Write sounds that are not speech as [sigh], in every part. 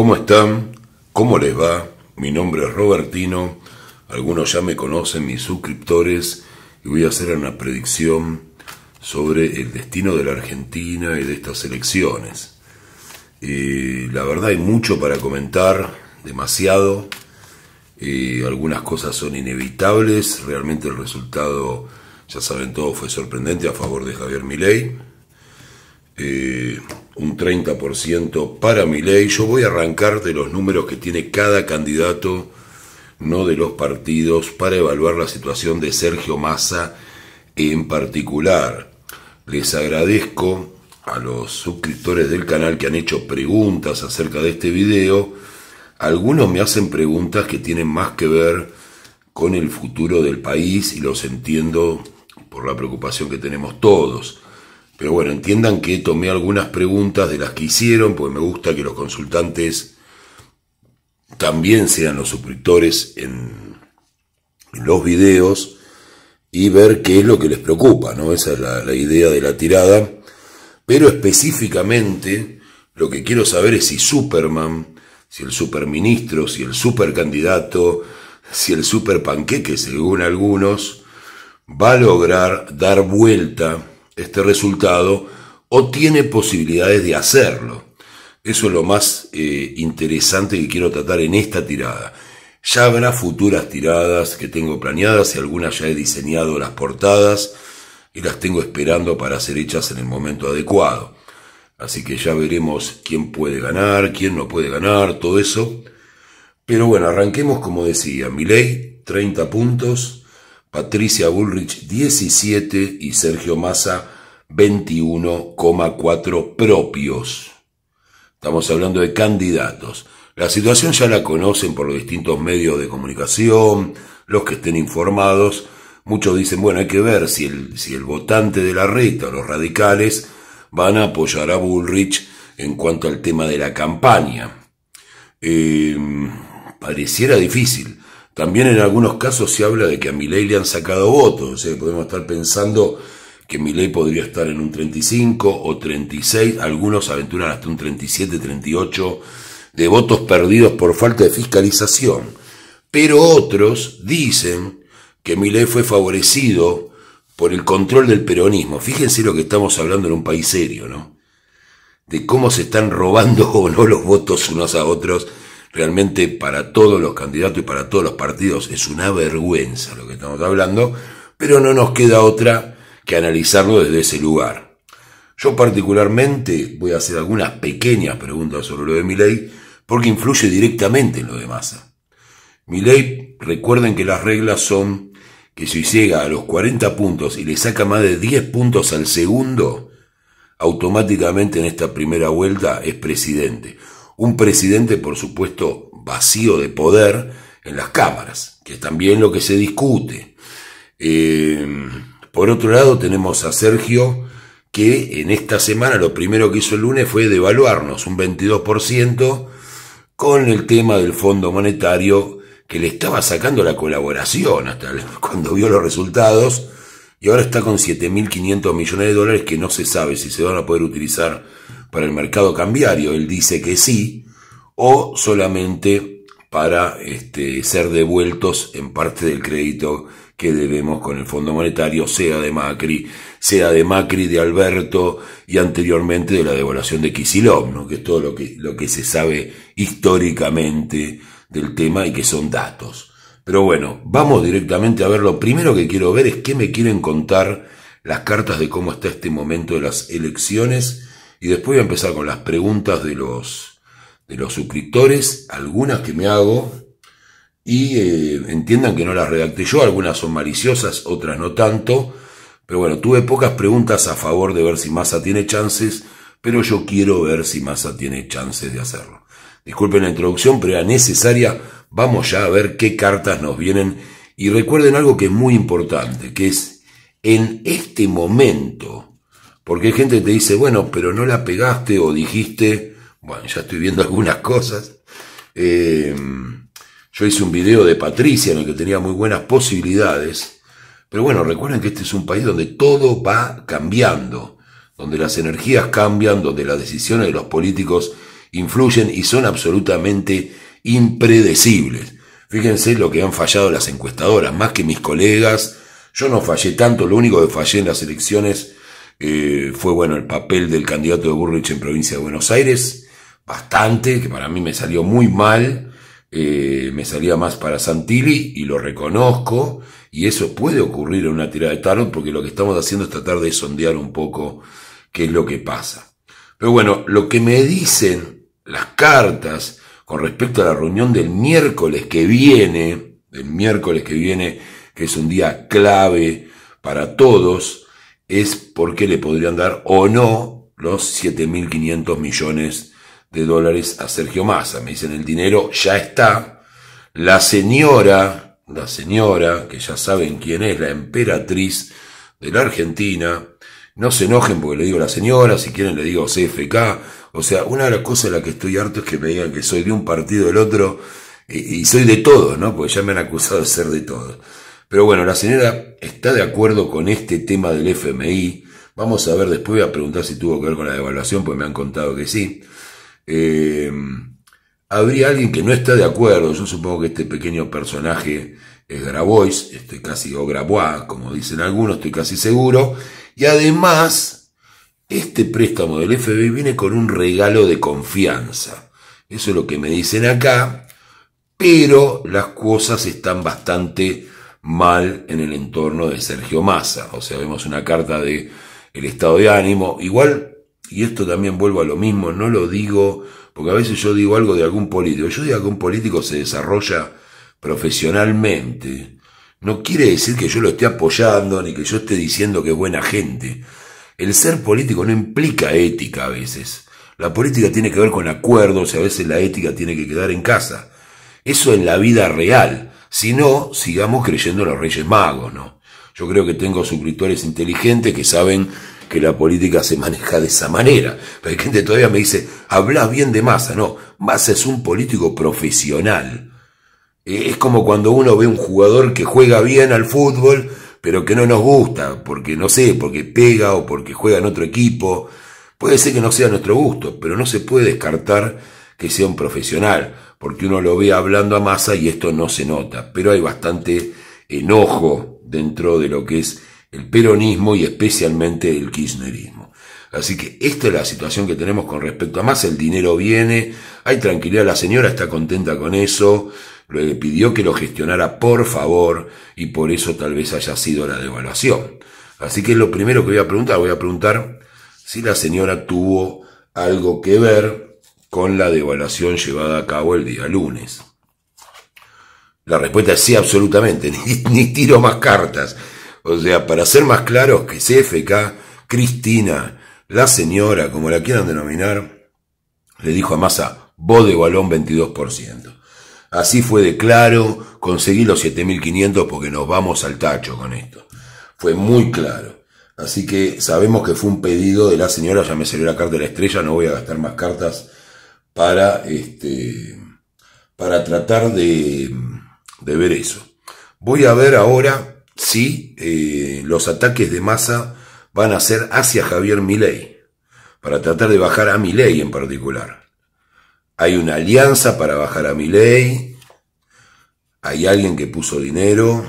¿Cómo están? ¿Cómo les va? Mi nombre es Robertino, algunos ya me conocen, mis suscriptores, y voy a hacer una predicción sobre el destino de la Argentina y de estas elecciones. Eh, la verdad hay mucho para comentar, demasiado. Eh, algunas cosas son inevitables, realmente el resultado, ya saben todos, fue sorprendente a favor de Javier Milei eh, un 30% para mi ley. Yo voy a arrancar de los números que tiene cada candidato, no de los partidos, para evaluar la situación de Sergio Massa en particular. Les agradezco a los suscriptores del canal que han hecho preguntas acerca de este video. Algunos me hacen preguntas que tienen más que ver con el futuro del país y los entiendo por la preocupación que tenemos todos. Pero bueno, entiendan que tomé algunas preguntas de las que hicieron, porque me gusta que los consultantes también sean los suscriptores en, los videos y ver qué es lo que les preocupa, ¿no? Esa es la, la idea de la tirada. Pero específicamente lo que quiero saber es si Superman, si el superministro, si el supercandidato, si el superpanqueque, según algunos, va a lograr dar vuelta este resultado o tiene posibilidades de hacerlo. Eso es lo más eh, interesante que quiero tratar en esta tirada. Ya habrá futuras tiradas que tengo planeadas y algunas ya he diseñado las portadas y las tengo esperando para ser hechas en el momento adecuado. Así que ya veremos quién puede ganar, quién no puede ganar, todo eso. Pero bueno, arranquemos como decía, ley 30 puntos, Patricia Bullrich 17 y Sergio Massa 21,4 propios. Estamos hablando de candidatos. La situación ya la conocen por los distintos medios de comunicación, los que estén informados. Muchos dicen, bueno, hay que ver si el, si el votante de la reta o los radicales van a apoyar a Bullrich en cuanto al tema de la campaña. Em, pareciera difícil. También en algunos casos se habla de que a Milei le han sacado votos, o sea, podemos estar pensando que Milei podría estar en un 35 o 36, algunos aventuran hasta un 37, 38 de votos perdidos por falta de fiscalización. Pero otros dicen que Milei fue favorecido por el control del peronismo. Fíjense lo que estamos hablando en un país serio, ¿no? De cómo se están robando [laughs] o no los votos unos a otros realmente para todos los candidatos y para todos los partidos es una vergüenza lo que estamos hablando, pero no nos queda otra que analizarlo desde ese lugar. Yo particularmente voy a hacer algunas pequeñas preguntas sobre lo de ley, porque influye directamente en lo de Massa. ley, recuerden que las reglas son que si llega a los 40 puntos y le saca más de 10 puntos al segundo, automáticamente en esta primera vuelta es presidente. Un presidente, por supuesto, vacío de poder en las cámaras, que es también lo que se discute. Eh, por otro lado, tenemos a Sergio, que en esta semana lo primero que hizo el lunes fue devaluarnos un 22% con el tema del Fondo Monetario que le estaba sacando la colaboración hasta [laughs] cuando vio los resultados y ahora está con 7.500 millones de dólares que no se sabe si se van a poder utilizar para el mercado cambiario, él dice que sí, o solamente para este, ser devueltos en parte del crédito que debemos con el Fondo Monetario, sea de Macri, sea de Macri, de Alberto y anteriormente de la devolución de Kisilov, que es todo lo que, lo que se sabe históricamente del tema y que son datos. Pero bueno, vamos directamente a ver. Lo primero que quiero ver es qué me quieren contar las cartas de cómo está este momento de las elecciones y después voy a empezar con las preguntas de los, de los suscriptores, algunas que me hago, y eh, entiendan que no las redacté yo, algunas son maliciosas, otras no tanto, pero bueno, tuve pocas preguntas a favor de ver si Massa tiene chances, pero yo quiero ver si Massa tiene chances de hacerlo. Disculpen la introducción, pero era necesaria, vamos ya a ver qué cartas nos vienen y recuerden algo que es muy importante, que es en este momento, porque hay gente que te dice, bueno, pero no la pegaste o dijiste, bueno, ya estoy viendo [laughs] algunas cosas. Eh, yo hice un video de Patricia en el que tenía muy buenas posibilidades. Pero bueno, recuerden que este es un país donde todo va cambiando, donde las energías cambian, donde las decisiones de los políticos influyen y son absolutamente impredecibles. Fíjense lo que han fallado las encuestadoras, más que mis colegas. Yo no fallé tanto, lo único que fallé en las elecciones eh, fue bueno el papel del candidato de Burrich en provincia de Buenos Aires, bastante, que para mí me salió muy mal, eh, me salía más para Santilli y lo reconozco, y eso puede ocurrir en una tirada de tarot porque lo que estamos haciendo es tratar de sondear un poco qué es lo que pasa. Pero bueno, lo que me dicen las cartas con respecto a la reunión del miércoles que viene, del miércoles que viene, que es un día clave para todos, es porque le podrían dar o no los 7.500 millones de dólares a Sergio Massa. Me dicen, el dinero ya está. La señora, la señora, que ya saben quién es, la emperatriz de la Argentina, no se enojen porque le digo la señora, si quieren le digo CFK. O sea, una de las cosas de las que estoy harto es que me digan que soy de un partido o del otro y, soy de todos, ¿no? Porque ya me han acusado de ser de todos. Pero bueno, la señora está de acuerdo con este tema del FMI. Vamos a ver, después voy a preguntar si tuvo que ver con la devaluación, porque me han contado que sí. Eh, habría alguien que no está de acuerdo. Yo supongo que este pequeño personaje es Grabois, estoy casi, o Grabois, como dicen algunos, estoy casi seguro. Y además, este préstamo del FMI viene con un regalo de confianza. Eso es lo que me dicen acá, pero las cosas están bastante mal en el entorno de Sergio Massa. O sea, vemos una carta de el estado de ánimo. Igual, y esto también vuelvo a lo mismo, no lo digo, porque a veces yo digo algo de algún político. Yo digo que un político se desarrolla profesionalmente. No quiere decir que yo lo esté apoyando ni que yo esté diciendo que es buena gente. El ser político no implica ética a veces. La política tiene que ver con acuerdos y a veces la ética tiene que quedar en casa. Eso en la vida real. Si no, sigamos creyendo en los Reyes Magos, ¿no? Yo creo que tengo suscriptores inteligentes que saben que la política se maneja de esa manera. Pero hay gente todavía me dice, habla bien de Massa. No, Massa es un político profesional. Eh, es como cuando uno ve un jugador que juega bien al fútbol, pero que no nos gusta, porque no sé, porque pega o porque juega en otro equipo. Puede ser que no sea a nuestro gusto, pero no se puede descartar que sea un profesional porque uno lo ve hablando a masa y esto no se nota, pero hay bastante enojo dentro de lo que es el peronismo y especialmente el kirchnerismo. Así que esta es la situación que tenemos con respecto a masa, El dinero viene, hay tranquilidad, la señora está contenta con eso, le pidió que lo gestionara por favor y por eso tal vez haya sido la devaluación. Así que lo primero que voy a preguntar, voy a preguntar si la señora tuvo algo que ver con la devaluación llevada a cabo el día lunes. La respuesta es sí, absolutamente, [laughs] ni, tiro más cartas. O sea, para ser más claros, que CFK, Cristina, la señora, como la quieran denominar, le dijo a Massa, vos de balón 22%. Así fue de claro, conseguí los 7.500 porque nos vamos al tacho con esto. Fue muy claro. Así que sabemos que fue un pedido de la señora, ya me salió la carta de la estrella, no voy a gastar más cartas para, este, para tratar de, ver eso. Voy a ver ahora si eh, los ataques de masa van a ser hacia Javier Milei, para tratar de bajar a Milei en particular. Hay una alianza para bajar a Milei, hay alguien que puso dinero,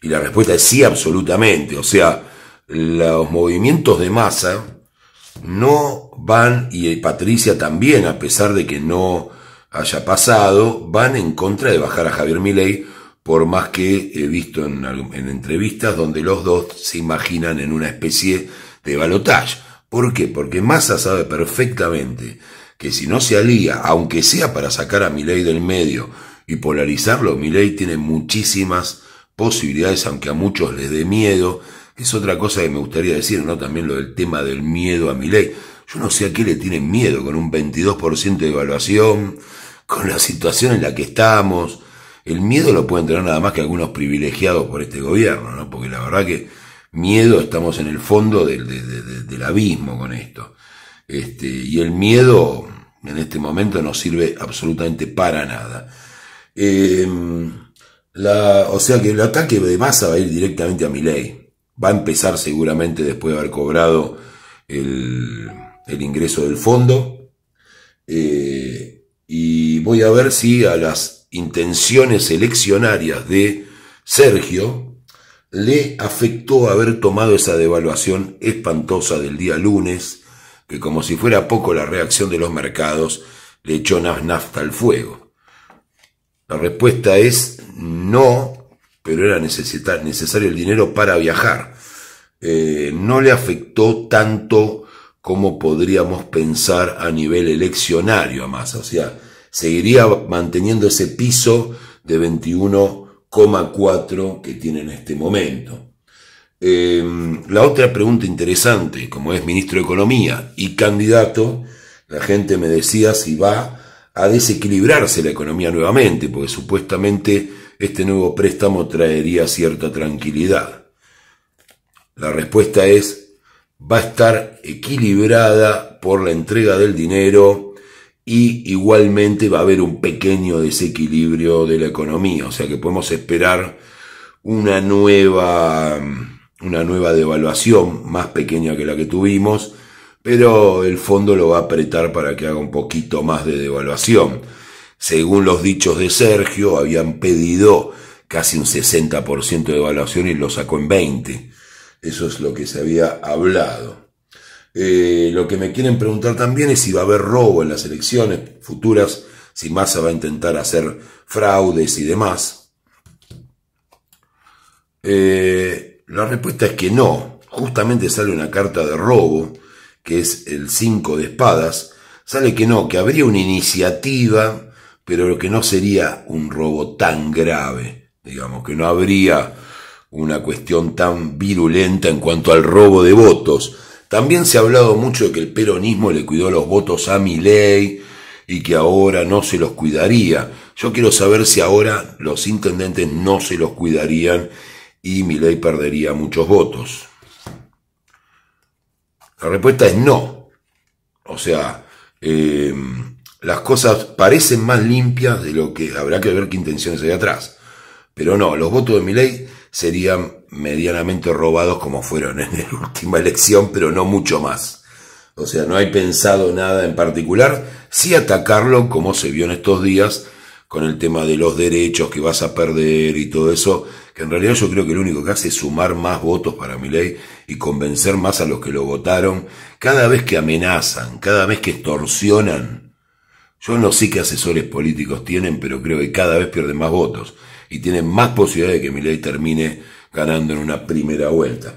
y la respuesta es sí, absolutamente. O sea, los movimientos de masa no van, y Patricia también, a pesar de que no haya pasado, van en contra de bajar a Javier Milei, por más que he visto en, entrevistas donde los dos se imaginan en una especie de balotaje. ¿Por qué? Porque Massa sabe perfectamente que si no se alía, aunque sea para sacar a Milei del medio y polarizarlo, Milei tiene muchísimas posibilidades, aunque a muchos les dé miedo, es otra cosa que me gustaría decir, ¿no? También lo del tema del miedo a mi ley. Yo no sé a qué le tienen miedo con un 22% de evaluación, con la situación en la que estamos. El miedo lo pueden tener nada más que algunos privilegiados por este gobierno, ¿no? Porque la verdad que miedo estamos en el fondo del, abismo con esto. Este, y el miedo en este momento no sirve absolutamente para nada. Em, o sea que el ataque de masa va a ir directamente a mi ley va a empezar seguramente después de haber cobrado el, ingreso del fondo. Eh, y voy a ver si a las intenciones eleccionarias de Sergio le afectó haber tomado esa devaluación espantosa del día lunes, que como si fuera poco la reacción de los mercados, le echó nafta al fuego. La respuesta es no, pero era necesario el dinero para viajar. Eh, no le afectó tanto como podríamos pensar a nivel eleccionario a Massa. O sea, seguiría manteniendo ese piso de 21,4 que tiene en este momento. Em, la otra pregunta interesante, como es ministro de Economía y candidato, la gente me decía si va a desequilibrarse la economía nuevamente, porque supuestamente este nuevo préstamo traería cierta tranquilidad. La respuesta es, va a estar equilibrada por la entrega del dinero y igualmente va a haber un pequeño desequilibrio de la economía, o sea que podemos esperar una nueva, una nueva devaluación más pequeña que la que tuvimos, pero el fondo lo va a apretar para que haga un poquito más de devaluación. Según los dichos de Sergio, habían pedido casi un 60% de devaluación y lo sacó en 20%. Eso es lo que se había hablado. Eh, lo que me quieren preguntar también es si va a haber robo en las elecciones futuras, si Massa va a intentar hacer fraudes y demás. Eh, la respuesta es que no. Justamente sale una carta de robo, que es el 5 de espadas. Sale que no, que habría una iniciativa, pero que no sería un robo tan grave. Digamos, que no habría una cuestión tan virulenta en cuanto al robo de votos. También se ha hablado mucho de que el peronismo le cuidó los votos a Milei y que ahora no se los cuidaría. Yo quiero saber si ahora los intendentes no se los cuidarían y ley perdería muchos votos. La respuesta es no. O sea, eh, las cosas parecen más limpias de lo que habrá que ver qué intenciones hay atrás. Pero no, los votos de ley serían medianamente robados como fueron en la [laughs] última elección, pero no mucho más. O sea, no hay pensado nada en particular, sí atacarlo como se vio en estos días con el tema de los derechos que vas a perder y todo eso, que en realidad yo creo que lo único que hace es sumar más votos para mi ley y convencer más a los que lo votaron, cada vez que amenazan, cada vez que extorsionan. Yo no sé qué asesores políticos tienen, pero creo que cada vez pierden más votos y tiene más posibilidades de que Milei termine ganando en una primera vuelta.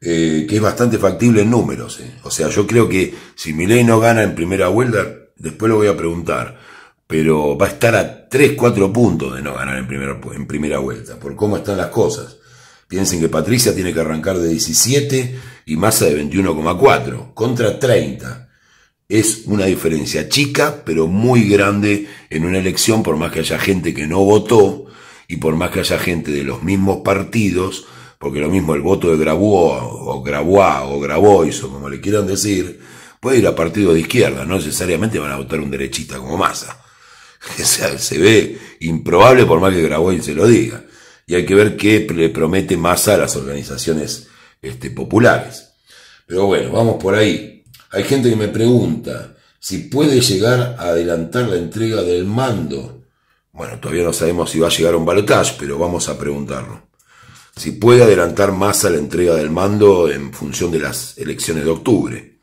Eh, que es bastante factible en números. Eh. O sea, yo creo que si Milei no gana en primera vuelta, después lo voy a preguntar, pero va a estar a 3, 4 puntos de no ganar en, primera, en primera vuelta, por cómo están las cosas. Piensen que Patricia tiene que arrancar de 17 y Massa de 21,4 contra 30. Es una diferencia chica, pero muy grande en una elección, por más que haya gente que no votó y por más que haya gente de los mismos partidos, porque lo mismo el voto de Grabois o Grabois o Grabois o como le quieran decir, puede ir a partidos de izquierda, no necesariamente van a votar un derechista como Massa. que [laughs] se ve improbable por más que Grabois se lo diga. Y hay que ver qué le promete Massa a las organizaciones este, populares. Pero bueno, vamos por ahí. Hay gente que me pregunta si puede llegar a adelantar la entrega del mando bueno, todavía no sabemos si va a llegar un balotaje, pero vamos a preguntarlo. Si puede adelantar más a la entrega del mando en función de las elecciones de octubre.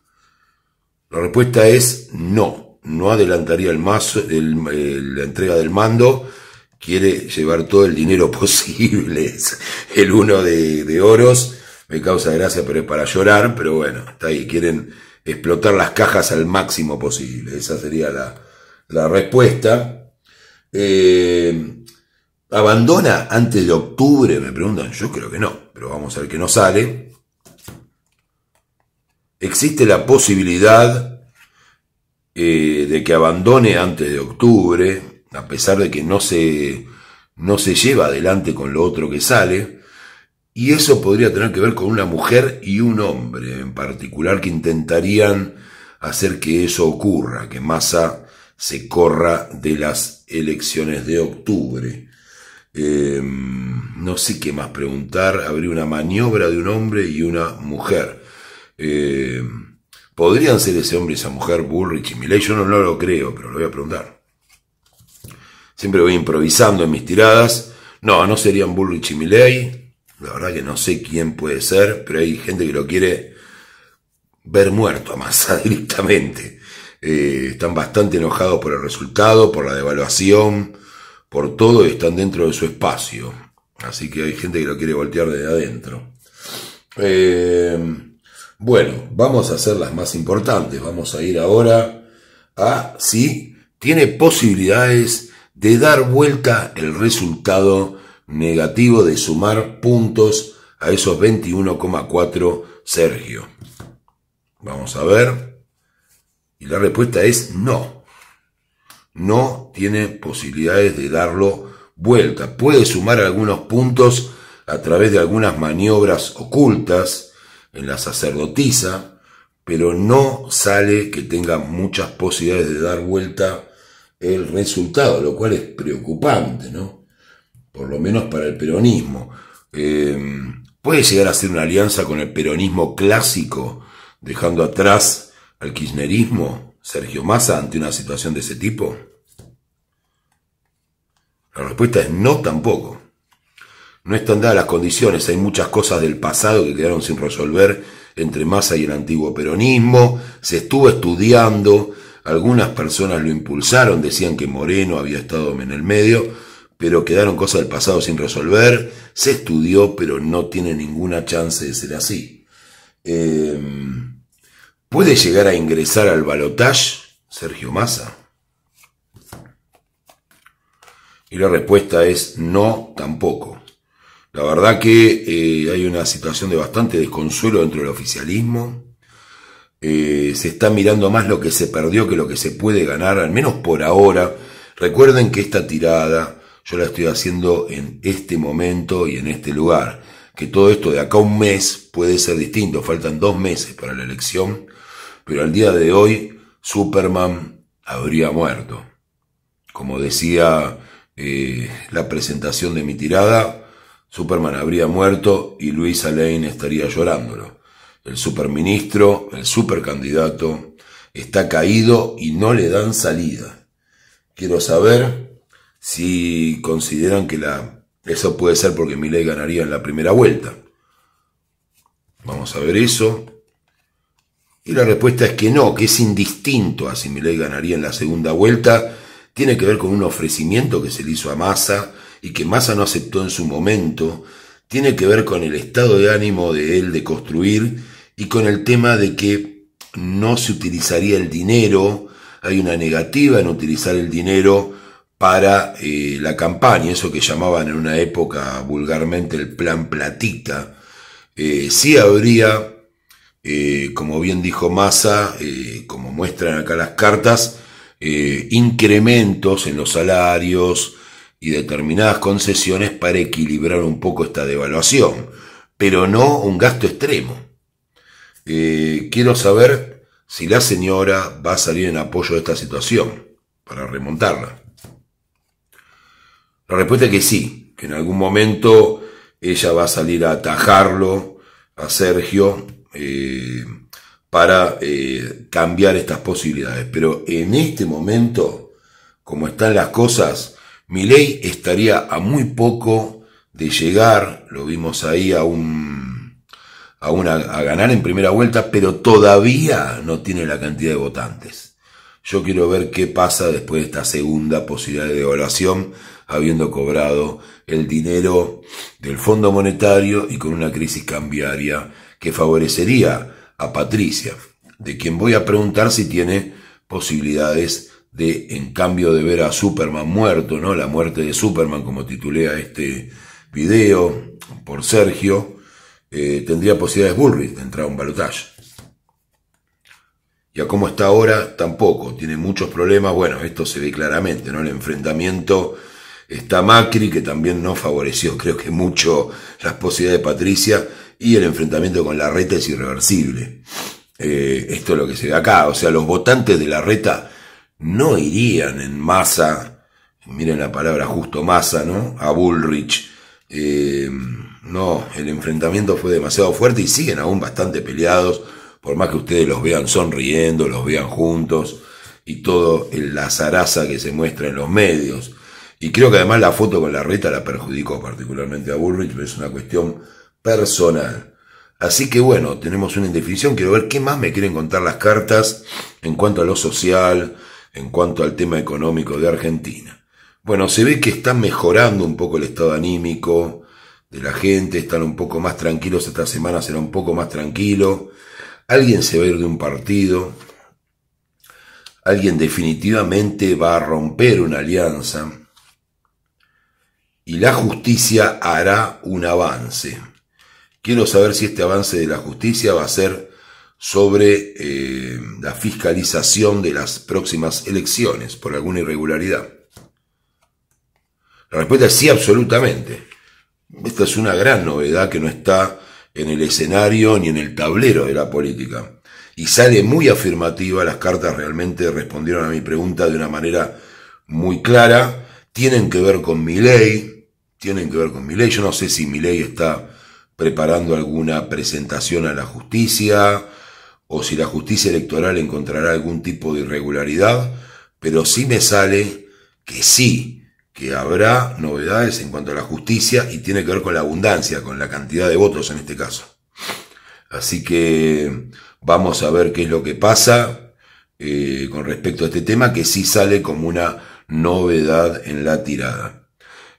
La respuesta es no, no adelantaría el más la entrega del mando. Quiere llevar todo el dinero [laughs] posible. El uno de, de oros me causa gracia, pero es para llorar. Pero bueno, está ahí. Quieren explotar las cajas al máximo posible. Esa sería la, la respuesta. Eh, ¿Abandona antes de octubre? Me preguntan. Yo creo que no, pero vamos a ver que no sale. Existe la posibilidad eh, de que abandone antes de octubre, a pesar de que no se, no se lleva adelante con lo otro que sale. Y eso podría tener que ver con una mujer y un hombre en particular que intentarían hacer que eso ocurra, que Massa se corra de las elecciones de octubre. Em, no sé qué más preguntar. Habría una maniobra de un hombre y una mujer. Em, ¿Podrían ser ese hombre y esa mujer Bullrich y Milley? Yo no, lo creo, pero lo voy a preguntar. Siempre voy improvisando en mis tiradas. No, no serían Bullrich y Milley. La verdad que no sé quién puede ser, pero hay gente que lo quiere ver muerto a más [laughs] directamente. Eh, están bastante enojados por el resultado, por la devaluación, por todo, y están dentro de su espacio. Así que hay gente que lo quiere voltear desde adentro. Eh, bueno, vamos a hacer las más importantes. Vamos a ir ahora a si tiene posibilidades de dar vuelta el resultado negativo de sumar puntos a esos 21,4 Sergio. Vamos a ver. Y la respuesta es no. No tiene posibilidades de darlo vuelta. Puede sumar algunos puntos a través de algunas maniobras ocultas en la sacerdotisa, pero no sale que tenga muchas posibilidades de dar vuelta el resultado, lo cual es preocupante, ¿no? Por lo menos para el peronismo. Eh, puede llegar a ser una alianza con el peronismo clásico, dejando atrás al kirchnerismo Sergio Massa ante una situación de ese tipo? La respuesta es no tampoco. No están dadas las condiciones, hay muchas cosas del pasado que quedaron sin resolver entre Massa y el antiguo peronismo, se estuvo estudiando, algunas personas lo impulsaron, decían que Moreno había estado en el medio, pero quedaron cosas del pasado sin resolver, se estudió, pero no tiene ninguna chance de ser así. Eh, ¿Puede llegar a ingresar al balotaje Sergio Massa? Y la respuesta es no, tampoco. La verdad que eh, hay una situación de bastante desconsuelo dentro del oficialismo. Eh, se está mirando más lo que se perdió que lo que se puede ganar, al menos por ahora. Recuerden que esta tirada yo la estoy haciendo en este momento y en este lugar. Que todo esto de acá a un mes puede ser distinto, faltan dos meses para la elección pero al día de hoy Superman habría muerto. Como decía eh, la presentación de mi tirada, Superman habría muerto y Luis Lane estaría llorándolo. El superministro, el supercandidato, está caído y no le dan salida. Quiero saber si consideran que la, eso puede ser porque Miley ganaría en la primera vuelta. Vamos a ver eso. Y la respuesta es que no, que es indistinto a si ganaría en la segunda vuelta. Tiene que ver con un ofrecimiento que se le hizo a Massa y que Massa no aceptó en su momento. Tiene que ver con el estado de ánimo de él de construir y con el tema de que no se utilizaría el dinero. Hay una negativa en utilizar el dinero para eh, la campaña, eso que llamaban en una época vulgarmente el plan platita. si eh, sí habría eh, como bien dijo Massa, eh, como muestran acá las cartas, eh, incrementos en los salarios y determinadas concesiones para equilibrar un poco esta devaluación, pero no un gasto extremo. quiero saber si la señora va a salir en apoyo de esta situación para remontarla. La respuesta es que sí, que en algún momento ella va a salir a atajarlo a Sergio eh, para eh, cambiar estas posibilidades. Pero en este momento, como están las cosas, mi ley estaría a muy poco de llegar, lo vimos ahí, a un, a una, a ganar en primera vuelta, pero todavía no tiene la cantidad de votantes. Yo quiero ver qué pasa después de esta segunda posibilidad de devaluación, habiendo cobrado el dinero del Fondo Monetario y con una crisis cambiaria que favorecería a Patricia, de quien voy a preguntar si tiene posibilidades de, en cambio de ver a Superman muerto, ¿no? La muerte de Superman, como a este video por Sergio, eh, tendría posibilidades Bullrich de entrar a un balotaje. Y a cómo está ahora, tampoco. Tiene muchos problemas. Bueno, esto se ve claramente, ¿no? El enfrentamiento está Macri, que también no favoreció, creo que mucho, las posibilidades de Patricia y el enfrentamiento con la reta es irreversible. Eh, esto es lo que se ve acá, o sea, los votantes de la reta no irían en masa, miren la palabra justo masa, ¿no? A Bullrich. Eh, no, el enfrentamiento fue demasiado fuerte y siguen aún bastante peleados, por más que ustedes los vean sonriendo, los vean juntos y todo el lazaraza que se muestra en los medios. Y creo que además la foto con la reta la perjudicó particularmente a Bullrich, pero es una cuestión personal. Así que bueno, tenemos una indefinición. Quiero ver qué más me quieren contar las cartas en cuanto a lo social, en cuanto al tema económico de Argentina. Bueno, se ve que está mejorando un poco el estado anímico de la gente, están un poco más tranquilos, esta semana será un poco más tranquilo. Alguien se va a ir de un partido, alguien definitivamente va a romper una alianza y la justicia hará un avance. Quiero saber si este avance de la justicia va a ser sobre eh, la fiscalización de las próximas elecciones por alguna irregularidad. La respuesta es sí, absolutamente. Esta es una gran novedad que no está en el escenario ni en el tablero de la política. Y sale muy afirmativa, las cartas realmente respondieron a mi pregunta de una manera muy clara. Tienen que ver con mi ley, tienen que ver con mi ley. Yo no sé si mi ley está preparando alguna presentación a la justicia o si la justicia electoral encontrará algún tipo de irregularidad, pero sí me sale que sí, que habrá novedades en cuanto a la justicia y tiene que ver con la abundancia, con la cantidad de votos en este caso. Así que vamos a ver qué es lo que pasa eh, con respecto a este tema, que sí sale como una novedad en la tirada.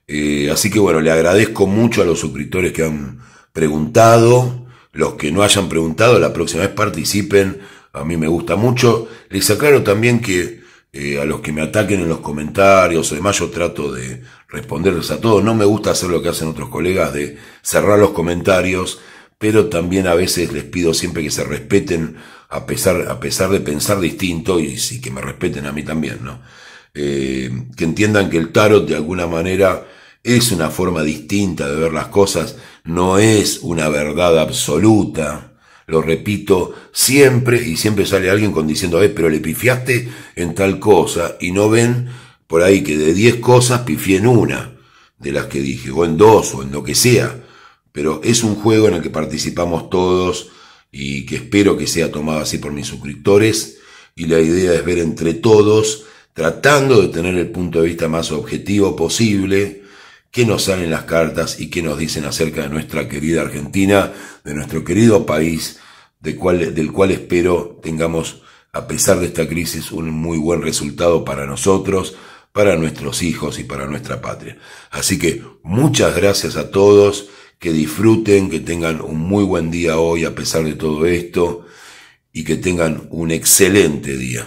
Eh, así que bueno, le agradezco mucho a los suscriptores que han preguntado. Los que no hayan preguntado, la próxima vez participen. A mí me gusta mucho. Les aclaro también que eh, a los que me ataquen en los comentarios o demás, yo trato de responderles a todos. No me gusta hacer lo que hacen otros colegas de cerrar los comentarios, pero también a veces les pido siempre que se respeten a pesar, a pesar de pensar distinto y, que me respeten a mí también, ¿no? Eh, que entiendan que el tarot de alguna manera es una forma distinta de ver las cosas, no es una verdad absoluta. Lo repito siempre y siempre sale alguien con diciendo, ver, eh, pero le pifiaste en tal cosa y no ven por ahí que de 10 cosas pifié en una de las que dije, o en dos, o en lo que sea. Pero es un juego en el que participamos todos y que espero que sea tomado así por mis suscriptores y la idea es ver entre todos, tratando de tener el punto de vista más objetivo posible, qué nos salen las cartas y qué nos dicen acerca de nuestra querida Argentina, de nuestro querido país, del cual espero tengamos, a pesar de esta crisis, un muy buen resultado para nosotros, para nuestros hijos y para nuestra patria. Así que muchas gracias a todos, que disfruten, que tengan un muy buen día hoy a pesar de todo esto y que tengan un excelente día.